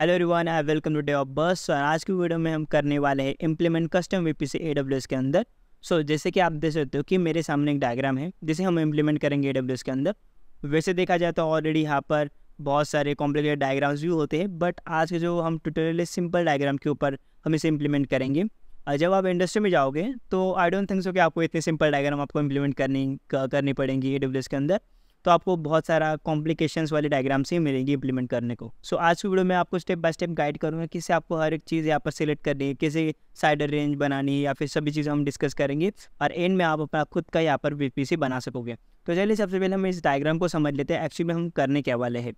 Hello everyone I welcome to day of bus और आज की वीडियो में हम करने वाले हैं इम्प्लीमेंट कस्टम वी से के अंदर सो so, जैसे कि आप देख सकते हो कि मेरे सामने एक डायग्राम है जिसे हम इम्प्लीमेंट करेंगे ए के अंदर वैसे देखा जाए तो ऑलरेडी यहाँ पर बहुत सारे कॉम्प्लिकेटेड डायग्राम्स भी होते हैं बट आज के जो हम टूटोरियल सिंपल डायग्राम के ऊपर हम इसे इम्प्लीमेंट करेंगे और जब आप इंडस्ट्री में जाओगे तो आई डोंट थिंक सो कि आपको इतने सिंपल डायग्राम आपको इम्प्लीमेंट करनी करनी पड़ेंगी ए के अंदर तो आपको बहुत सारा कॉम्प्लिकेशंस वाले डायग्राम्स ही मिलेंगी इंप्लीमेंट करने को सो so, आज की वीडियो में आपको स्टेप बाय स्टेप गाइड करूँगा किसे आपको हर एक चीज़ यहाँ पर सिलेक्ट करनी है किसे साइड रेंज बनानी है या फिर सभी चीज़ें हम डिस्कस करेंगे और एंड में आप अपना खुद का यहाँ पर वी बना सकोगे तो चलिए सबसे पहले हम इस डायग्राम को समझ लेते हैं एक्चुअली में हम करने क्या वाले हैं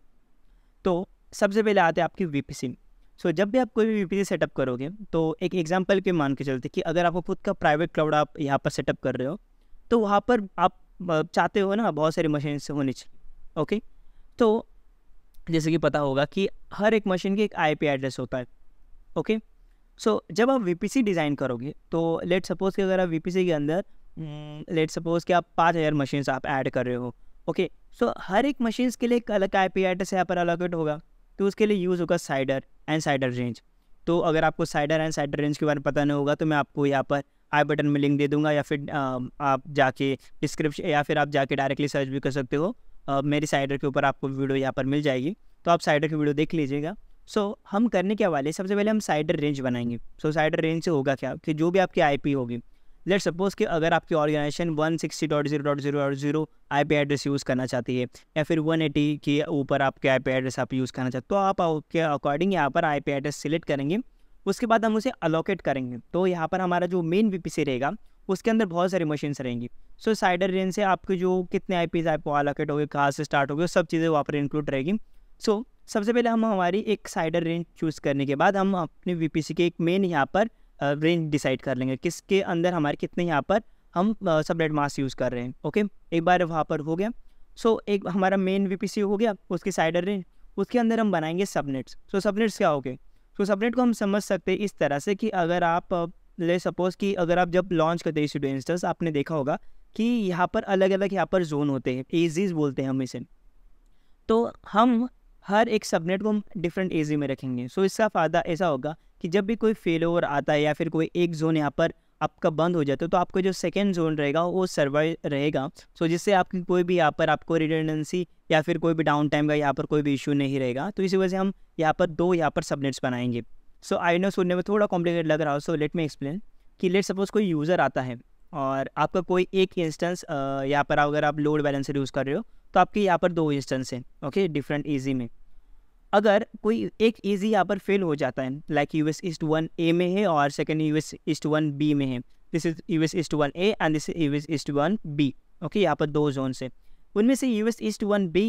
तो सबसे पहले आते हैं आपकी वी सो so, जब भी आप कोई भी वी सेटअप करोगे तो एक एग्जाम्पल के मान के चलते कि अगर आपको खुद का प्राइवेट क्लाउड आप यहाँ पर सेटअप कर रहे हो तो वहाँ पर आप चाहते हो ना बहुत सारी मशीन से होनी चाहिए ओके तो जैसे कि पता होगा कि हर एक मशीन की एक आई एड्रेस होता है ओके सो so, जब आप वी डिज़ाइन करोगे तो लेट सपोज़ कि अगर आप वी के अंदर लेट हम्म, सपोज़ कि आप पाँच हज़ार मशीन्स आप ऐड कर रहे हो ओके सो हर एक मशीन्स के लिए एक अलग आई पी एड्रेस यहाँ पर अलोकेट होगा तो उसके लिए यूज़ होगा साइडर एंड साइडर रेंज तो अगर आपको साइडर एंड साइडर रेंज के बारे में पता नहीं होगा तो मैं आपको यहाँ पर आई बटन में लिंक दे दूंगा या फिर आप जाके डिस्क्रिप्शन या फिर आप जाके डायरेक्टली सर्च भी कर सकते हो मेरी साइडर के ऊपर आपको वीडियो यहाँ पर मिल जाएगी तो आप साइडर की वीडियो देख लीजिएगा सो so, हम करने के हवाले सबसे पहले हम साइडर रेंज बनाएंगे सो so, साइडर रेंज से होगा क्या कि जो भी आपकी आईपी होगी लेट सपोज कि अगर आपकी organisation one sixty dot zero dot zero dot zero I P address use करना चाहती है या फिर वन एटी के ऊपर आपके आई पी एड्रेस आप यूज़ करना चाहते हो तो आप आपके अकॉर्डिंग यहाँ पर आई पी एड्रेस सिलेक्ट करेंगे उसके बाद हम उसे अलोकेट करेंगे तो यहाँ पर हमारा जो मेन वी रहेगा उसके अंदर बहुत सारी मशीन्स रहेंगी सो साइडर रेंज से आपके जो कितने आई पीज आपको अलोकेट हो गए कहाँ से स्टार्ट हो गए सब चीज़ें वहाँ पर इंक्लूड रहेगी सो so, सबसे पहले हम हमारी एक साइडर रेंज चूज़ करने के बाद हम अपने वी के एक मेन यहाँ पर रेंज डिसाइड कर लेंगे किसके अंदर हमारे कितने यहाँ पर हम रेड मास यूज़ कर रहे हैं ओके एक बार वहाँ पर हो गया सो so, एक हमारा मेन वी हो गया उसकी साइडर रेंज उसके अंदर हम बनाएंगे सबनेट्स सो so, सबनेट्स क्या हो गए तो सबनेट को हम समझ सकते हैं इस तरह से कि अगर आप ले सपोज़ कि अगर आप जब लॉन्च करते हैं स्टूडियो इंस्टर्स आपने देखा होगा कि यहाँ पर अलग अलग यहाँ पर जोन होते हैं एजीज बोलते हैं हम इसे तो हम हर एक सबनेट को हम डिफरेंट एजी में रखेंगे सो so इसका फ़ायदा ऐसा होगा कि जब भी कोई फेल ओवर आता है या फिर कोई एक जोन यहाँ पर आपका बंद हो जाता है तो आपका जो सेकेंड जोन रहेगा वो सर्वर रहेगा सो so, जिससे आपकी कोई भी यहाँ पर आपको रिटर्डेंसी या फिर कोई भी डाउन टाइम का यहाँ पर कोई भी इशू नहीं रहेगा तो इसी वजह से हम यहाँ पर दो यहाँ पर सबनेट्स बनाएंगे सो आई नो सुनने में थोड़ा कॉम्प्लिकेट लग रहा हो सो लेट मी एक्सप्लेन कि लेट सपोज कोई यूज़र आता है और आपका कोई एक इंस्टेंस यहाँ पर अगर आप लोड बैलेंसर यूज़ कर रहे हो तो आपके यहाँ पर दो इंस्टेंस हैं ओके डिफरेंट ईजी में अगर कोई एक ईजी यहाँ पर फेल हो जाता है like U S east one A में है और second U S east one B में है this is U S east one A and this U S east one B okay यहाँ पर दो जोन से उनमें से U S east one B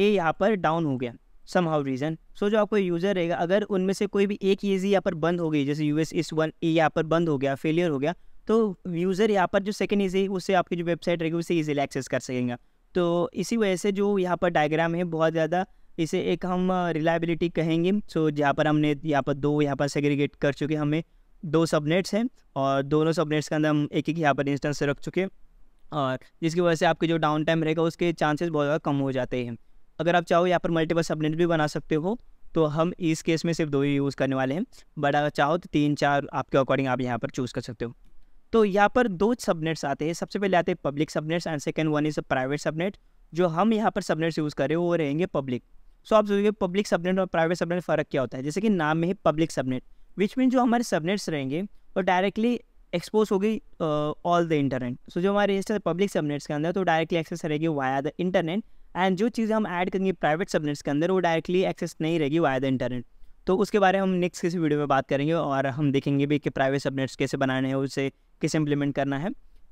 A यहाँ पर डाउन हो गया सम हाउ रीज़न सो जो आपको यूज़र रहेगा अगर उनमें से कोई भी एक ईजी यहाँ पर बंद हो गई जैसे U S east one A यहाँ पर बंद हो गया फेलियर हो गया तो यूज़र यहाँ पर जो सेकेंड ईजी उससे आपकी जो वेबसाइट रहेगी उसे ईजिली एक्सेस कर सकेंगे तो इसी वजह से जो यहाँ पर डायग्राम है बहुत ज़्यादा इसे एक हम रिलायबिलिटी कहेंगे सो so, यहाँ पर हमने यहाँ पर दो यहाँ पर सेग्रीगेट कर चुके हमें दो सबनेट्स हैं और दोनों सबनेट्स के अंदर हम एक एक यहाँ पर इंस्टेंस रख चुके हैं और जिसकी वजह से आपके जो डाउन टाइम रहेगा उसके चांसेस बहुत ज़्यादा कम हो जाते हैं अगर आप चाहो यहाँ पर मल्टीपल सबनेट भी बना सकते हो तो हम इस केस में सिर्फ दो ही यूज़ करने वाले हैं बट अगर चाहो तो तीन चार आपके अकॉर्डिंग आप यहाँ पर चूज़ कर सकते हो तो यहाँ पर दो सबनेट्स आते हैं सबसे पहले आते हैं public subnets and second one is a private subnet जो हम यहाँ पर सबनेट्स यूज़ कर रहे हो वो रहेंगे पब्लिक सो आप सोचोगे पब्लिक सबनेट और प्राइवेट सबनेट फ़र्क क्या होता है जैसे कि नाम में ही पब्लिक सबनेट विच मीन जो हमारे सबनेट्स रहेंगे वो डायरेक्टली एक्सपोज होगी ऑल द इंटरनेट सो जो हमारे रजिस्टर पब्लिक सबनेट्स के अंदर तो डायरेक्टली एक्सेस रहेगी वाया द इंटरनेट एंड जो चीज़ें हम ऐड करेंगे प्राइवेट सबनेट्स के अंदर वो डायरेक्टली एक्सेस नहीं रहेगी वाया द इंटरनेट तो उसके बारे में हम नेक्स्ट किसी वीडियो में बात करेंगे और हम देखेंगे भी कि प्राइवेट सबनेट्स कैसे बनाने हैं उसे कैसे इम्प्लीमेंट करना है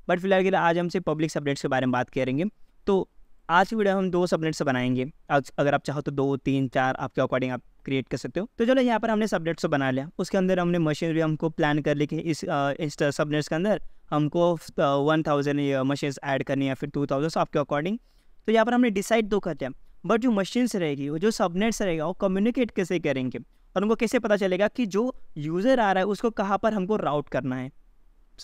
बट फिलहाल के लिए आज हम से पब्लिक सबनेट्स के बारे में बात करेंगे तो आज की वीडियो हम दो सबनेट से बनाएंगे आज अगर आप चाहो तो दो तीन चार आपके अकॉर्डिंग आप क्रिएट कर सकते हो तो चलो यहाँ पर हमने सबनेट्स बना लिया उसके अंदर हमने मशीनरी हमको प्लान कर ली कि इस, इंस्टा सबनेट्स के अंदर हमको वन थाउजेंड मशीन्स ऐड करनी है फिर टू थाउजेंड आपके अकॉर्डिंग तो यहाँ पर हमने डिसाइड दो कर दिया बट जो मशीन्स रहेगी वो जो सबनेट्स रहेगा वो कम्युनिकेट कैसे करेंगे और उनको कैसे पता चलेगा कि जो यूज़र आ रहा है उसको कहाँ पर हमको राउट करना है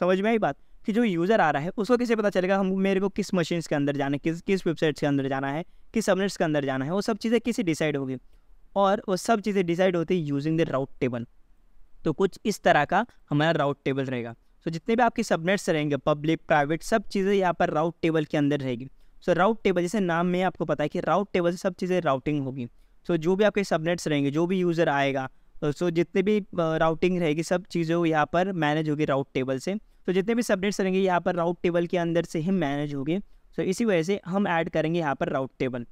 समझ में आई बात कि जो यूज़र आ रहा है उसको कैसे पता चलेगा हम मेरे को किस मशीन के अंदर जाना है किस किस वेबसाइट्स के अंदर जाना है किस सबनेट्स के अंदर जाना है वो सब चीज़ें कैसे डिसाइड होगी और वो सब चीज़ें डिसाइड होती है यूजिंग द राउट टेबल तो कुछ इस तरह का हमारा राउट टेबल रहेगा सो तो so, जितने भी आपके सबनेट्स रहेंगे पब्लिक प्राइवेट सब चीज़ें यहाँ पर राउट टेबल के अंदर रहेगी सो so, राउट टेबल जैसे नाम में आपको पता है कि राउट टेबल से सब चीज़ें राउटिंग होगी सो तो so, जो भी आपके सबनेट्स रहेंगे जो भी यूज़र आएगा सो तो so, जितने भी राउटिंग रहेगी सब चीज़ें यहाँ पर मैनेज होगी राउट टेबल से तो जितने भी सबनेट्स रहेंगे यहाँ पर राउट टेबल के अंदर से ही मैनेज होंगे सो so, इसी वजह से हम ऐड करेंगे यहाँ पर राउट टेबल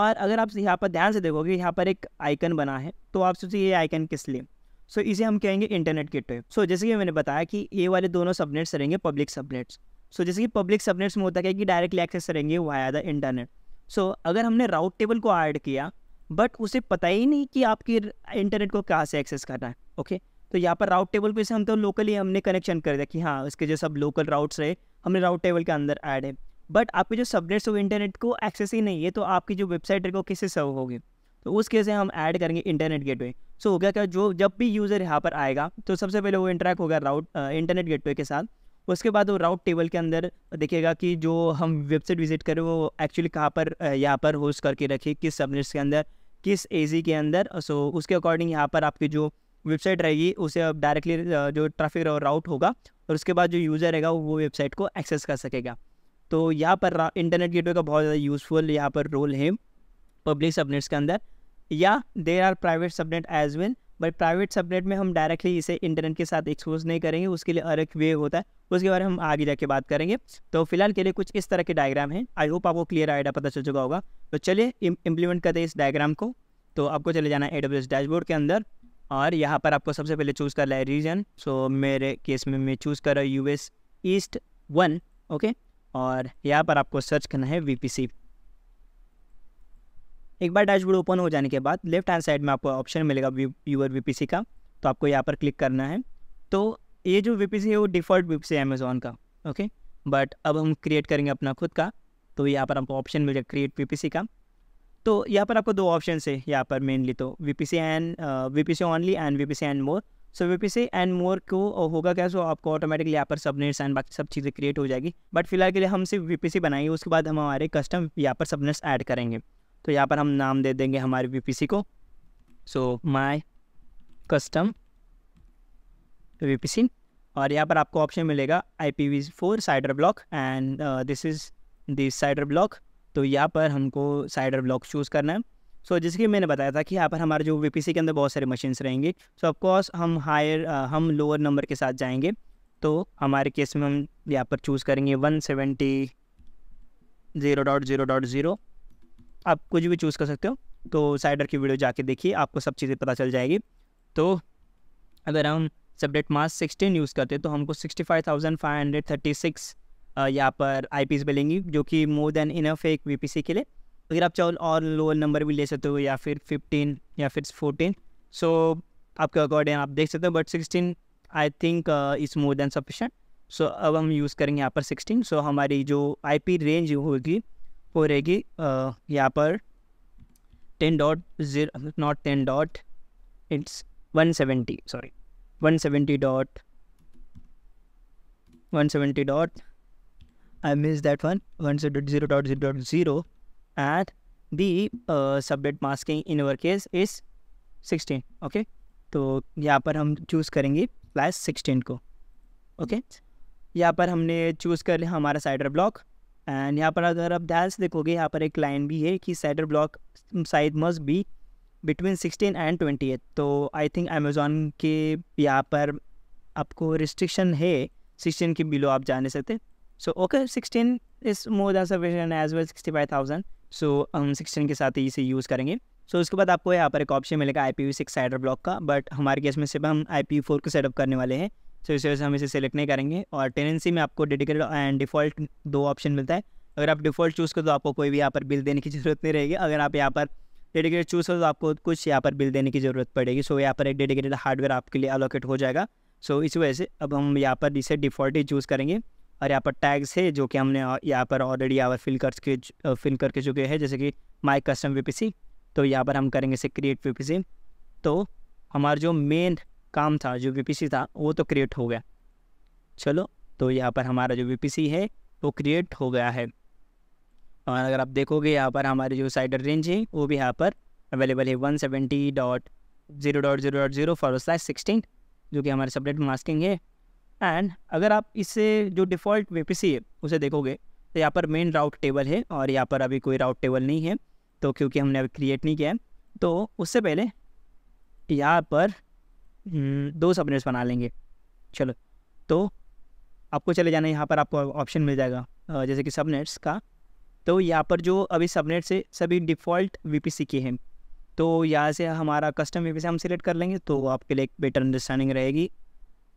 और अगर आप यहाँ पर ध्यान से देखोगे यहाँ पर एक आइकन बना है तो आप सोचिए ये आइकन किस लिए सो so, इसे हम कहेंगे इंटरनेट गेटवे सो जैसे कि मैंने बताया कि ये वाले दोनों सबनेट्स रहेंगे पब्लिक सबनेट्स सो so, जैसे कि पब्लिक सबनेट्स में होता है कि डायरेक्टली एक्सेस रहेंगे वाया द इंटरनेट सो अगर हमने राउट टेबल को ऐड किया बट उसे पता ही नहीं कि आपके इंटरनेट को कहाँ से एक्सेस करना है ओके okay? तो यहाँ पर राउट टेबल पे से हम तो लोकली हमने कनेक्शन कर दिया कि हाँ इसके जो सब लोकल राउट्स है हमने राउट टेबल के अंदर ऐड है बट आपके जो सबनेट्स वो इंटरनेट को एक्सेस ही नहीं है तो आपकी जो वेबसाइट है वो किससे सर्व होगी तो उस केस से हम ऐड करेंगे इंटरनेट वे सो so, हो गया क्या जो जब भी यूज़र यहाँ पर आएगा तो सबसे पहले वो इंटरेक्ट होगा राउट इंटरनेट गेट के साथ उसके बाद वो राउट टेबल के अंदर देखिएगा कि जो हम वेबसाइट विजिट करें वो एक्चुअली कहाँ पर यहाँ पर होस्ट करके रखी किस सबनेट्स के अंदर किस एजी के अंदर सो so, उसके अकॉर्डिंग यहाँ पर आपके जो वेबसाइट रहेगी उसे अब डायरेक्टली जो ट्रैफिक राउट होगा और उसके बाद जो यूज़र रहेगा वो वेबसाइट को एक्सेस कर सकेगा तो यहाँ पर इंटरनेट गेटवे का बहुत ज़्यादा यूज़फुल यहाँ पर रोल है पब्लिक सबनेट्स के अंदर या there are private subnet as well but private subnet में हम डायरेक्टली इसे इंटरनेट के साथ एक्सपोज नहीं करेंगे उसके लिए अलग वे होता है उसके बारे में हम आगे जाके बात करेंगे तो फिलहाल के लिए कुछ इस तरह के डायग्राम हैं आई होप आपको क्लियर आइडिया पता चल चुका होगा तो चलिए इम्प्लीमेंट करते हैं इस डायग्राम को तो आपको चले जाना है एडब्ल्यू डैशबोर्ड के अंदर और यहाँ पर आपको सबसे पहले चूज़ करना है रीजन सो मेरे केस में मैं चूज़ कर रहा हूँ यूएस ईस्ट वन ओके और यहाँ पर आपको सर्च करना है वीपीसी एक बार डैशबोर्ड ओपन हो जाने के बाद लेफ्ट हैंड साइड में आपको ऑप्शन मिलेगा यूर सी का तो आपको यहाँ पर क्लिक करना है तो ये जो सी है वो डिफ़ॉल्ट वीपीसी है अमेज़ोन का ओके बट अब हम क्रिएट करेंगे अपना खुद का तो यहाँ पर आपको ऑप्शन मिलेगा क्रिएट सी का तो यहाँ पर आपको दो ऑप्शन है यहाँ पर मेनली तो V P C and V P C only and V P C and more so V P C and more को uh, होगा क्या सो आपको ऑटोमेटिकली यहाँ पर सबनेट्स एंड बाकी सब चीज़ें क्रिएट हो जाएगी बट फिलहाल के लिए हम सिर्फ वी पी सी बनाएंगे उसके बाद हम हमारे कस्टम यहाँ पर सबनेट्स ऐड करेंगे तो यहाँ पर हम नाम दे देंगे हमारे वी पी सी को so my custom V P C और यहाँ पर आपको ऑप्शन मिलेगा I P V four CIDR block and this is this CIDR block तो यहाँ पर हमको साइडर ब्लॉक चूज़ करना है सो so, जैसे मैंने बताया था कि यहाँ पर हमारे जो वी के अंदर बहुत सारे मशीन्स रहेंगे सो so, ऑफकोर्स हम हायर हम लोअर नंबर के साथ जाएंगे तो हमारे केस में हम यहाँ पर चूज़ करेंगे one seventy zero dot zero dot zero आप कुछ भी चूज़ कर सकते हो तो साइडर की वीडियो जाके देखिए आपको सब चीज़ें पता चल जाएगी तो अगर हम सबडेट मास सिक्सटीन यूज़ करते हैं तो हमको sixty five thousand five hundred thirty six यहाँ पर आई पीस मिलेंगी जो कि मोर देन इनफ है एक वी पी सी के लिए अगर आप चाहो और लोअर नंबर भी ले सकते हो या फिर फिफ्टीन या फिर फोर्टीन सो आपके अकॉर्डिंग आप देख सकते हो but sixteen I think is more than sufficient so अब हम यूज़ करेंगे यहाँ पर सिक्सटीन सो so, हमारी जो आई पी रेंज होगी वो रहेगी यहाँ पर ten dot zero not ten dot it's one seventy sorry one seventy dot one seventy dot I missed that one, 1.0.0.0. And the uh, subnet masking in our case is 16. Okay. तो यहाँ पर हम choose करेंगे class sixteen को okay okay? यहाँ पर हमने choose कर लिया हमारा साइडर ब्लॉक एंड यहाँ पर अगर आप ध्यान से देखोगे यहाँ पर एक लाइन भी है कि CIDR block size must be between sixteen and twenty eight तो आई थिंक अमेजोन के यहाँ पर आपको रिस्ट्रिक्शन है सिक्सटीन के बिलो आप जाने सकते so okay sixteen is more than as well sixty five thousand so हम सिक्सटीन के साथ ही इसे यूज़ करेंगे सो so, उसके बाद आपको यहाँ पर एक ऑप्शन मिलेगा I P V six CIDR block का बट हमारे केस में सिर्फ हम आई पी फोर को सेटअप करने वाले हैं सो इस वजह से हम इसे सेलेक्ट नहीं करेंगे और टेनेंसी में आपको डेडिकेटेड एंड डिफ़ॉल्ट दो ऑप्शन मिलता है अगर आप डिफ़ॉल्ट चूज़ करो तो आपको कोई भी यहाँ पर बिल देने की ज़रूरत नहीं रहेगी अगर आप यहाँ पर डेडिकेटेड चूज़ करो तो आपको कुछ यहाँ पर बिल देने की ज़रूरत पड़ेगी सो so, यहाँ पर एक डेडिकेटेड हार्डवेयर आपके लिए अलोकेट हो जाएगा सो so, इस वजह से अब हम यहाँ पर इसे डिफ़ॉल्ट ही चूज़ करेंगे और यहाँ पर टैग्स है जो कि हमने यहाँ पर ऑलरेडी यहाँ पर फिल कर फिल करके चुके हैं जैसे कि माई कस्टम वी तो यहाँ पर हम करेंगे इसे क्रिएट वी तो हमारा जो मेन काम था जो वी था वो तो क्रिएट हो गया चलो तो यहाँ पर हमारा जो वी है वो क्रिएट हो गया है और अगर आप देखोगे यहाँ पर हमारी जो साइडर रेंज है वो भी यहाँ पर अवेलेबल है one seventy dot zero dot zero dot zero for sixteen जो कि हमारे सबनेट मास्किंग है एंड अगर आप इससे जो डिफ़ॉल्ट वे है उसे देखोगे तो यहाँ पर मेन राउट टेबल है और यहाँ पर अभी कोई राउट टेबल नहीं है तो क्योंकि हमने अभी क्रिएट नहीं किया है तो उससे पहले यहाँ पर हम्म, दो सबनेट्स बना लेंगे चलो तो आपको चले जाना यहाँ पर आपको ऑप्शन मिल जाएगा जैसे कि सबनेट्स का तो यहाँ पर जो अभी सबनेट से सभी डिफ़ॉल्ट वीपीसी के हैं तो यहाँ से हमारा कस्टम वीपीसी हम सिलेक्ट कर लेंगे तो आपके लिए एक बेटर अंडरस्टैंडिंग रहेगी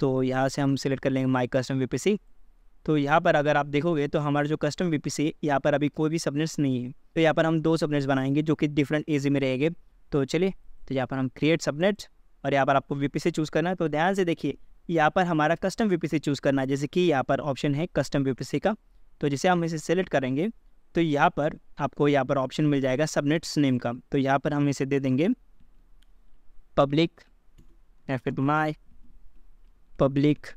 तो यहाँ से हम सिलेक्ट कर लेंगे माई कस्टम वी तो यहाँ पर अगर आप देखोगे तो हमारा जो कस्टम वी पी यहाँ पर अभी कोई भी सबनेट्स नहीं है तो यहाँ पर हम दो सबनेट्स बनाएंगे जो कि डिफरेंट एजी में रहेंगे तो चलिए तो यहाँ पर हम क्रिएट सबनेट और यहाँ पर आपको वी चूज़ करना है तो ध्यान से देखिए यहाँ पर हमारा कस्टम वी चूज़ करना है जैसे कि यहाँ पर ऑप्शन है कस्टम वी का तो जैसे हम इसे सेलेक्ट करेंगे तो यहाँ पर आपको यहाँ पर ऑप्शन मिल जाएगा सबनेट्स नेम का तो यहाँ पर हम इसे दे देंगे पब्लिक या फिर my public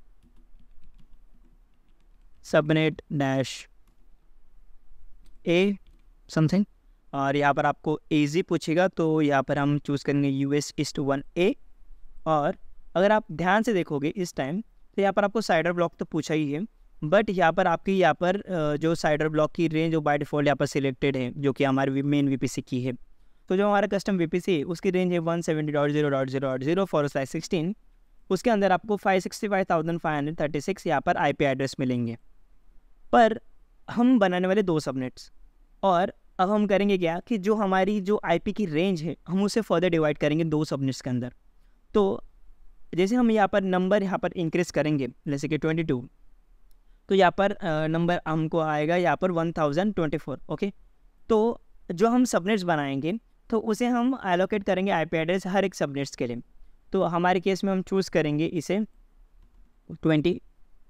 subnet dash A something और यहाँ पर आपको एजी पूछेगा तो यहाँ पर हम चूज़ करेंगे U S east one A और अगर आप ध्यान से देखोगे इस टाइम तो यहाँ पर आपको साइडर ब्लॉक तो पूछा ही है बट यहाँ पर आपकी यहाँ पर जो साइडर ब्लॉक की रेंज वो बाई डिफ़ॉल्ट यहाँ पर सिलेक्टेड है जो कि हमारे मेन वी की है तो जो हमारा कस्टम वी है उसकी रेंज है one seventy dot zero dot zero dot zero for size sixteen उसके अंदर आपको five sixty five thousand five hundred thirty six यहाँ पर आई पी एड्रेस मिलेंगे पर हम बनाने वाले दो सबनेट्स और अब हम करेंगे क्या कि जो हमारी जो आई पी की रेंज है हम उसे फर्दर डिवाइड करेंगे दो सबनेट्स के अंदर तो जैसे हम यहाँ पर नंबर यहाँ पर इंक्रीज करेंगे जैसे कि ट्वेंटी टू तो यहाँ पर नंबर हमको आएगा यहाँ पर one thousand twenty four okay तो जो हम सबनेट्स बनाएंगे तो उसे हम एलोकेट करेंगे आईपी एड्रेस हर एक सबनेट्स के लिए तो हमारे केस में हम चूज़ करेंगे इसे ट्वेंटी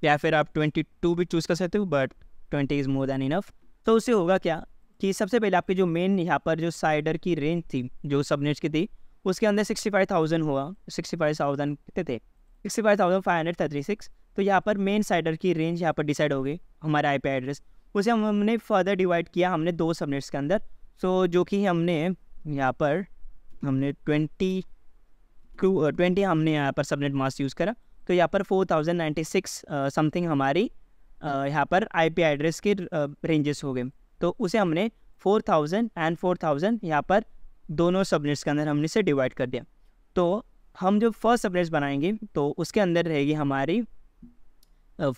या फिर आप ट्वेंटी टू भी चूज़ कर सकते हो but twenty is more than enough तो उससे होगा क्या कि सबसे पहले आपकी जो मेन यहाँ पर जो साइडर की रेंज थी जो सबनेट की थी उसके अंदर सिक्सटी फाइव थाउजेंड हुआ सिक्सटी फाइव थाउजेंड कितने थे sixty five thousand five hundred thirty six तो यहाँ पर मेन साइडर की रेंज यहाँ पर डिसाइड हो गई हमारा आई एड्रेस उसे हम हमने फर्दर डिवाइड किया हमने दो सबनेट्स के अंदर सो so, जो कि हमने यहाँ पर हमने ट्वेंटी टू ट्वेंटी हमने यहाँ पर सबनेट मास्क यूज़ करा तो यहाँ पर four thousand ninety six something हमारी यहाँ पर आईपी एड्रेस के रेंजेस हो गए तो उसे हमने four thousand and four thousand यहाँ पर दोनों सबनेट्स के अंदर हमने इसे डिवाइड कर दिया तो हम जो फर्स्ट सबनेट्स बनाएंगे तो उसके अंदर रहेगी हमारी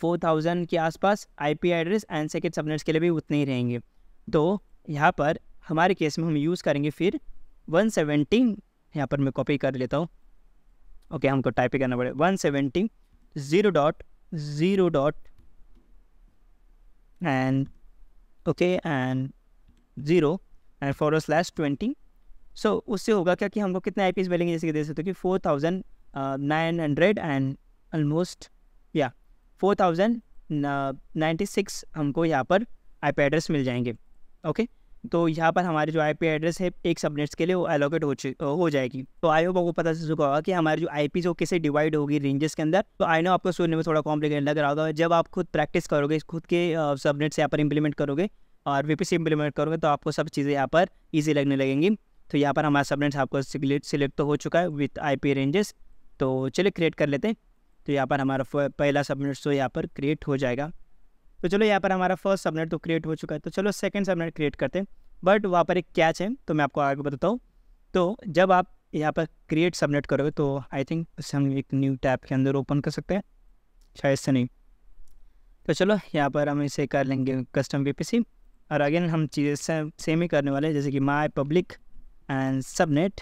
फोर थाउजेंड के आसपास IP address and second subnets के लिए भी उतने ही रहेंगे तो यहाँ पर हमारे केस में हम यूज़ करेंगे फिर वन सेवेंटी यहाँ पर मैं कॉपी कर लेता हूँ ओके हमको टाइप ही करना पड़ेगा one seventy zero dot zero dot and okay and zero and four slash twenty so उससे होगा क्या कि हमको कितने आई मिलेंगे जैसे कि दे सकते हो कि four thousand nine hundred and almost या फोर थाउजेंड नाइन्टी सिक्स हमको यहाँ पर आई एड्रेस मिल जाएंगे ओके okay? तो यहाँ पर हमारे जो आईपी एड्रेस है एक सबनेट्स के लिए वो एलोकेट हो हो जाएगी तो आई होप आपको पता चल चुका होगा कि हमारे जो आई वो कैसे डिवाइड होगी रेंजेस के अंदर तो आई नो आपको सुनने में थोड़ा कॉम्प्लिकेट लग रहा होगा जब आप खुद प्रैक्टिस करोगे खुद के सबनेट्स यहाँ पर इम्प्लीमेंट करोगे और वी से इम्प्लीमेंट करोगे तो आपको सब चीज़ें यहाँ पर ईजी लगने लगेंगी तो यहाँ पर हमारा सबनेट्स आपको सिलेक्ट तो हो चुका है विथ आई रेंजेस तो चलिए क्रिएट कर लेते हैं तो यहाँ पर हमारा पहला सबनेट्स तो यहाँ पर क्रिएट हो जाएगा तो चलो यहाँ पर हमारा फर्स्ट सबनेट तो क्रिएट हो चुका है तो चलो सेकेंड सबनेट क्रिएट करते हैं बट वहाँ पर एक कैच है तो मैं आपको आगे बताता हूँ तो जब आप यहाँ पर क्रिएट सबनेट करोगे तो आई थिंक इसे हम एक न्यू टैप के अंदर ओपन कर सकते हैं शायद से नहीं तो चलो यहाँ पर हम इसे कर लेंगे कस्टम वी और अगेन हम चीज़ें सेम सेम ही करने वाले हैं जैसे कि my public and subnet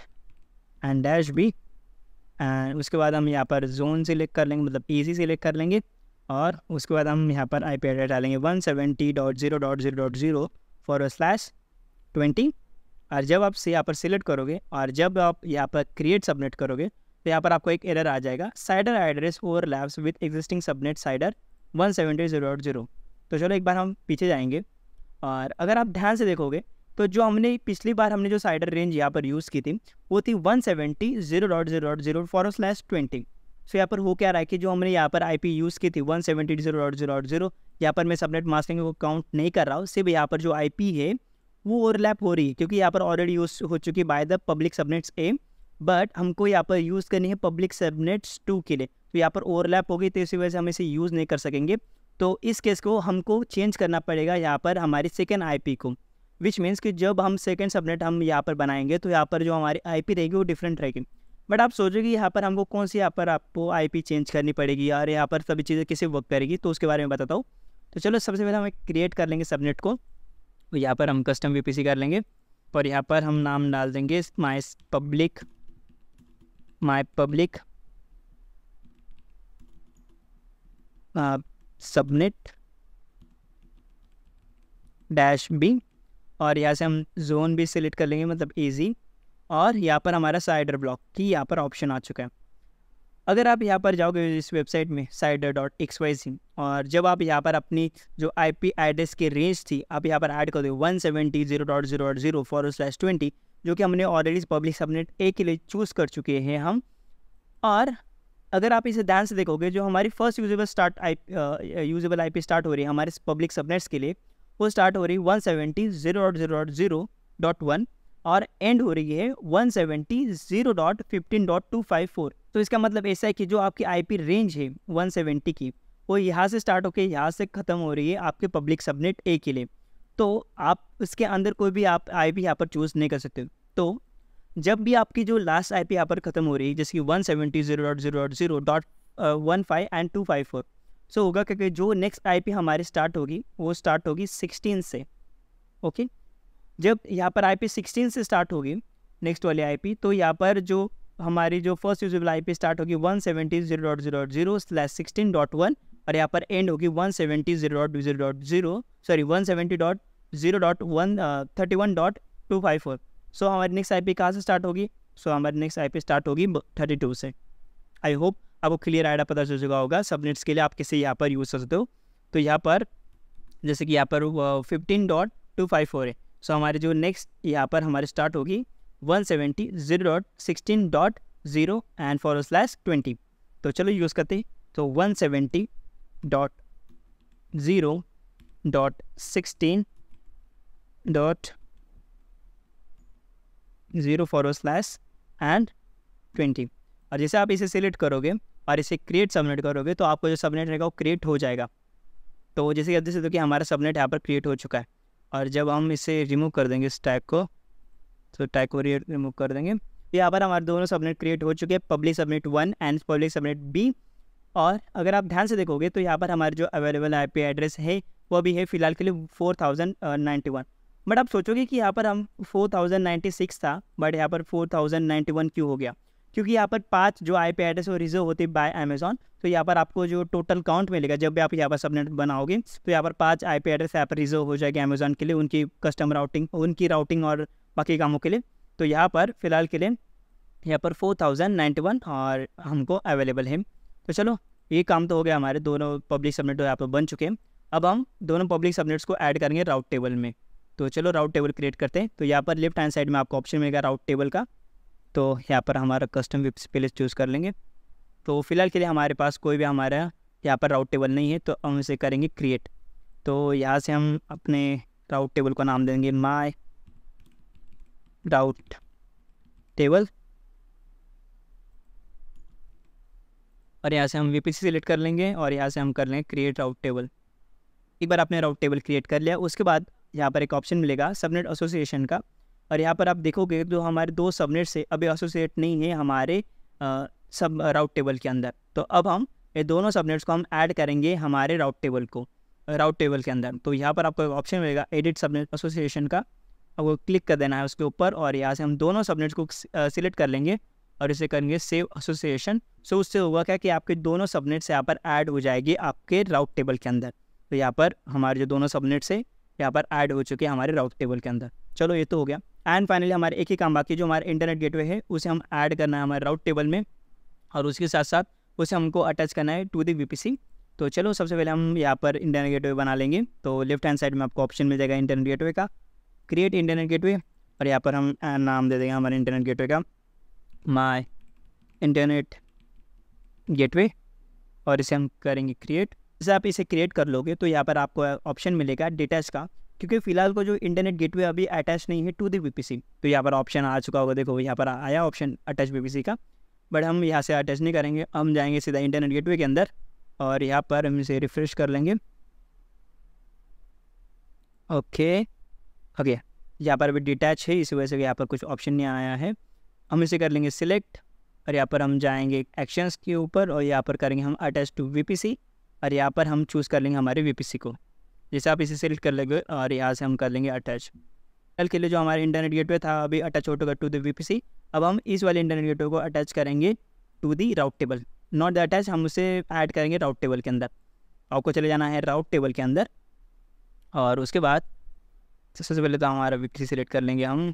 and dash B and उसके बाद हम यहाँ पर जोन सिलेक्ट कर लेंगे मतलब इजी सिलेक्ट कर लेंगे और उसके बाद हम यहाँ पर आई पी डालेंगे one seventy dot zero dot zero dot zero for slash twenty और जब आप से यहाँ पर सिलेक्ट करोगे और जब आप यहाँ पर क्रिएट सबनेट करोगे तो यहाँ पर आपको एक एरर आ जाएगा CIDR address overlaps with existing subnet CIDR one seventy zero dot zero तो चलो एक बार हम पीछे जाएंगे और अगर आप ध्यान से देखोगे तो जो हमने पिछली बार हमने जो साइडर रेंज यहाँ पर यूज़ की थी वो थी one seventy zero dot zero dot zero for slash twenty so यहाँ पर हो क्या रहा है कि जो हमने यहाँ पर आई यूज़ की थी one seventy zero zero zero यहाँ पर मैं सबनेट मास्किंग को काउंट नहीं कर रहा हूँ सिर्फ यहाँ पर जो आई है वो ओवरलैप हो रही है क्योंकि यहाँ पर ऑलरेडी यूज़ हो चुकी by the public subnets A but हमको यहाँ पर यूज़ करनी है पब्लिक सबनेट्स टू के लिए तो यहाँ पर ओवरलैप होगी तो इसी वजह से हम इसे यूज़ नहीं कर सकेंगे तो इस केस को हमको चेंज करना पड़ेगा यहाँ पर हमारी सेकेंड आईपी को विच मीन्स कि जब हम सेकेंड सबनेट हम यहाँ पर बनाएंगे तो यहाँ पर जो हमारी आई रहेगी वो डिफरेंट रहेगी बट आप सोचोगे यहाँ पर हमको कौन सी यहाँ पर आपको आईपी चेंज करनी पड़ेगी और यहाँ पर सभी चीज़ें किसी वर्क करेगी तो उसके बारे में बताता हूँ तो चलो सबसे पहले हम क्रिएट कर लेंगे सबनेट को तो यहाँ पर हम कस्टम वी कर लेंगे और यहाँ पर हम नाम डाल देंगे my public my public subnet dash B और यहाँ से हम जोन भी सिलेक्ट कर लेंगे मतलब ईजी और यहाँ पर हमारा साइडर ब्लॉक की यहाँ पर ऑप्शन आ चुका है अगर आप यहाँ पर जाओगे इस वेबसाइट में CIDR dot X Y C और जब आप यहाँ पर अपनी जो आई पी एड्रेस की रेंज थी आप यहाँ पर ऐड कर दो one seventy zero dot zero dot zero for slash twenty जो कि हमने ऑलरेडी पब्लिक सबनेट ए के लिए चूज़ कर चुके हैं हम और अगर आप इसे ध्यान से देखोगे जो हमारी first usable start I usable I start हो रही है हमारे पब्लिक सबनेट्स के लिए वो स्टार्ट हो रही one seventy zero dot zero dot zero dot one और एंड हो रही है one seventy zero dot fifteen dot two five four तो इसका मतलब ऐसा है कि जो आपकी आईपी रेंज है वन सेवेंटी की वो यहाँ से स्टार्ट होकर यहाँ से ख़त्म हो रही है आपके पब्लिक सबनेट ए के लिए तो आप इसके अंदर कोई भी आप आई पी यहाँ पर चूज़ नहीं कर सकते तो जब भी आपकी जो लास्ट आई पी यहाँ पर ख़त्म हो रही है जैसे uh, कि one seventy zero dot zero dot zero dot one five and two five four so होगा क्योंकि जो नेक्स्ट आई पी हमारी स्टार्ट होगी वो स्टार्ट होगी सिक्सटीन से ओके okay? जब यहाँ पर आई पी सिक्सटीन से स्टार्ट होगी नेक्स्ट वाली आई पी तो यहाँ पर जो हमारी जो first usable I P start होगी one seventy zero dot zero dot zero slash sixteen dot one और यहाँ पर एंड होगी one seventy zero dot zero dot zero sorry one seventy dot zero dot one thirty one dot two five four so हमारी next I P कहाँ से start होगी so हमारी next I P start होगी thirty two से I hope आपको clear idea पता चल चुका होगा सबनेट्स के लिए आप किसी यहाँ पर यूज़ कर सकते हो तो यहाँ पर जैसे कि यहाँ पर fifteen dot two five four है सो हमारे जो नेक्स्ट यहाँ पर हमारे स्टार्ट होगी one seventy zero dot sixteen dot zero and for slash twenty तो चलो यूज़ करते तो one seventy dot zero dot sixteen dot zero for slash and twenty और जैसे आप इसे सिलेक्ट करोगे और इसे क्रिएट सबनेट करोगे तो आपको जो सबनेट रहेगा वो क्रिएट हो जाएगा तो जैसे कि अब जैसे तो कि हमारा सबनेट यहाँ पर क्रिएट हो चुका है और जब हम इसे रिमूव कर देंगे इस टैग को तो टैग को रिमूव कर देंगे यहाँ पर हमारे दोनों सबमिट क्रिएट हो चुके हैं public subnet one and public subnet B और अगर आप ध्यान से देखोगे तो यहाँ पर हमारे जो अवेलेबल आईपी एड्रेस है वो भी है फिलहाल के लिए four thousand ninety one but आप सोचोगे कि यहाँ पर हम फोर थाउजेंड नाइन्टी सिक्स था बट यहाँ पर फोर थाउजेंड नाइन्टी वन क्यों हो गया क्योंकि यहाँ पर पाँच जो आई पी एड्रेस वो रिजर्व होते हैं बाय अमेजॉन तो यहाँ पर आपको जो टोटल काउंट मिलेगा जब भी आप यहाँ पर सबनेट बनाओगे तो यहाँ पर पाँच आई पी एड्रेस यहाँ पर रिजर्व हो जाएगा अमेजॉन के लिए उनकी कस्टम राउटिंग उनकी राउटिंग और बाकी कामों के लिए तो यहाँ पर फिलहाल के लिए यहाँ पर फोर थाउजेंड नाइन्टी वन और हमको अवेलेबल है तो चलो ये काम तो हो गया हमारे दोनों पब्लिक सबनेट यहाँ पर बन चुके हैं अब हम दोनों पब्लिक सबनेट्स को ऐड करेंगे राउट टेबल में तो चलो राउट टेबल क्रिएट करते हैं तो यहाँ पर लेफ्ट हैंड साइड में आपको ऑप्शन मिलेगा राउट टेबल का तो यहाँ पर हमारा कस्टम विप्स प्लेस चूज़ कर लेंगे तो फ़िलहाल के लिए हमारे पास कोई भी हमारा यहाँ पर राउट टेबल नहीं है तो हम इसे करेंगे क्रिएट तो यहाँ से हम अपने राउट टेबल को नाम देंगे माई राउट टेबल और यहाँ से हम वी सिलेक्ट कर लेंगे और यहाँ से हम कर लेंगे क्रिएट राउट टेबल एक बार आपने राउट टेबल क्रिएट कर लिया उसके बाद यहाँ पर एक ऑप्शन मिलेगा सबनेट एसोसिएशन का और यहाँ पर आप देखोगे जो हमारे दो सबनेट्स है अभी एसोसिएट नहीं है हमारे आ, सब राउट टेबल के अंदर तो अब हम ये दोनों सबनेट्स को हम ऐड करेंगे हमारे राउट टेबल को राउट टेबल के अंदर तो यहाँ पर आपको एक ऑप्शन मिलेगा एडिट सबनेट एसोसिएशन का आपको क्लिक कर देना है उसके ऊपर और यहाँ से हम दोनों सबनेट्स को सिलेक्ट कर लेंगे और इसे करेंगे सेव एसोसिएशन सो उससे होगा क्या कि आपके दोनों सबनेट्स यहाँ पर ऐड हो जाएगी आपके राउट टेबल के अंदर तो यहाँ पर हमारे जो दोनों सबनेट्स है यहाँ पर ऐड हो चुके हैं हमारे राउट टेबल के अंदर चलो ये तो हो गया एंड फाइनली हमारे एक ही काम बाकी जो हमारा इंटरनेट गेटवे है उसे हम ऐड करना है हमारे राउट टेबल में और उसके साथ साथ उसे हमको अटैच करना है टू दी वी तो चलो सबसे पहले हम यहाँ पर इंटरनेट गेटवे बना लेंगे तो लेफ्ट हैंड साइड में आपको ऑप्शन मिल जाएगा इंटरनेट गेटवे का क्रिएट इंटरनेट गेटवे और यहाँ पर हम नाम दे देंगे हमारे इंटरनेट गेटवे का माय इंटरनेट गेटवे और इसे हम करेंगे क्रिएट जैसे आप इसे क्रिएट कर लोगे तो यहाँ पर आपको ऑप्शन मिलेगा डेटाज का क्योंकि फिलहाल को जो इंटरनेट गेटवे अभी अटैच नहीं है टू दी वीपीसी तो यहाँ पर ऑप्शन आ चुका होगा देखो यहाँ पर आया ऑप्शन अटैच वीपीसी का बट हम यहाँ से अटैच नहीं करेंगे हम जाएंगे सीधा इंटरनेट गेटवे के अंदर और यहाँ पर हम इसे रिफ्रेश कर लेंगे ओके ओके यहाँ पर अभी डिटैच है इसी वजह से यहाँ पर कुछ ऑप्शन नहीं आया है हम इसे कर लेंगे सिलेक्ट और यहाँ पर हम जाएंगे एक्शंस के ऊपर और यहाँ पर करेंगे हम अटैच टू वीपीसी और यहाँ पर हम चूज़ कर लेंगे हमारे वीपीसी को जैसे आप इसे सेलेक्ट कर लेंगे और यहाँ से हम कर लेंगे अटैच कल के लिए जो हमारे इंटरनेट गेटवे था अभी अटैच का टू द वीपीसी अब हम इस वाले इंटरनेट गेटवे को अटैच करेंगे to the route table not the attach हम उसे ऐड करेंगे राउट टेबल के अंदर आपको चले जाना है राउट टेबल के अंदर और उसके बाद सबसे पहले तो हमारा वी सेलेक्ट कर लेंगे हम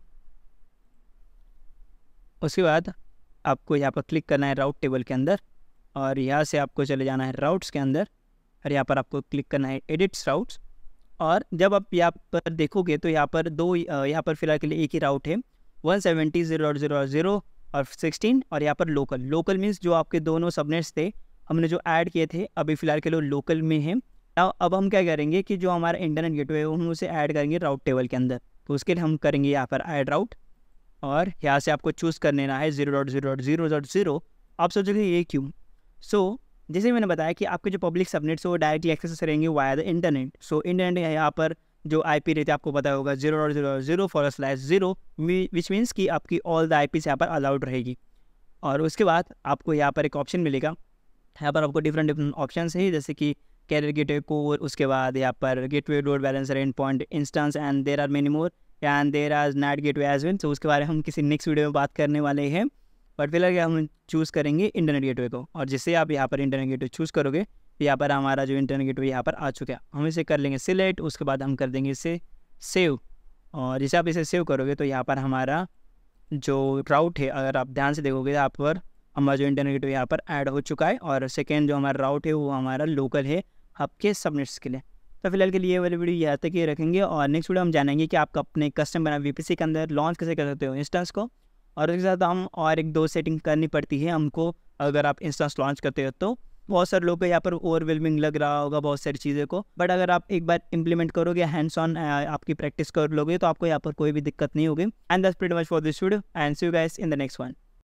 उसके बाद आपको यहाँ पर क्लिक करना है राउट टेबल के अंदर और यहाँ से आपको चले जाना है राउट्स के अंदर और यहाँ पर आपको क्लिक करना है एडिट राउट्स और जब आप यहाँ पर देखोगे तो यहाँ पर दो यहाँ पर फिलहाल के लिए एक ही राउट है one seventy zero zero zero और सिक्सटीन और यहाँ पर लोकल लोकल मीन्स जो आपके दोनों सबनेट्स थे हमने जो ऐड किए थे अभी फ़िलहाल के लिए लोकल में हैं अब हम क्या करेंगे कि जो हमारा इंटरनेट गेटवे है हम उसे ऐड करेंगे राउट टेबल के अंदर तो उसके लिए हम करेंगे यहाँ पर ऐड राउट और यहाँ से आपको चूज़ कर लेना है zero dot zero dot zero dot zero आप सोचोगे ये क्यों सो जैसे मैंने बताया कि आपके जो पब्लिक सबनेट्स वो डायरेक्टली एक्सेस रहेंगे via the internet so internet यहाँ पर जो आई पी रहती है आपको पता होगा zero dot zero zero for slash zero which means कि आपकी ऑल द आई पी यहाँ पर अलाउड रहेगी और उसके बाद आपको यहाँ पर एक ऑप्शन मिलेगा यहाँ पर आपको डिफरेंट डिफरेंट ऑप्शन है जैसे कि कैरियर गेट कोर उसके बाद यहाँ पर gateway door balancer endpoint instance and there are many more and there are NAT way as well तो उसके बारे में हम किसी नेक्स्ट वीडियो में बात करने वाले हैं पर्टिकुलर हम चूज़ करेंगे इंटरनेट गेटवे को और जिससे आप यहाँ पर इंटरनेट गेटवे चूज़ करोगे तो यहाँ पर हमारा जो इंटरनेट गेटवे यहाँ पर आ चुका है हम इसे कर लेंगे सिलेक्ट उसके बाद हम कर देंगे इसे सेव और जैसे आप इसे सेव करोगे तो यहाँ पर हमारा जो राउट है अगर आप ध्यान से देखोगे तो आप पर हमारा जो इंटरनेट गेटवे यहाँ पर ऐड हो चुका है और सेकेंड जो हमारा राउट है वो हमारा लोकल है आपके सबनेट्स के लिए तो फिलहाल के लिए वाली वीडियो यहाँ तक ये रखेंगे और नेक्स्ट वीडियो हम जानेंगे कि आप अपने कस्टम बना वीपीसी के अंदर लॉन्च कैसे कर सकते हो इंस्टास को और उसके साथ हम और एक दो सेटिंग करनी पड़ती है हमको अगर आप इंस्टांस लॉन्च करते हो तो बहुत सारे लोग को यहाँ पर ओवरवेलमिंग लग रहा होगा बहुत सारी चीज़ें को बट अगर आप एक बार इंप्लीमेंट करोगे हैंड्स ऑन आपकी प्रैक्टिस कर लोगे तो आपको यहाँ पर कोई भी दिक्कत नहीं होगी and that's pretty much for this video and see you guys in the next one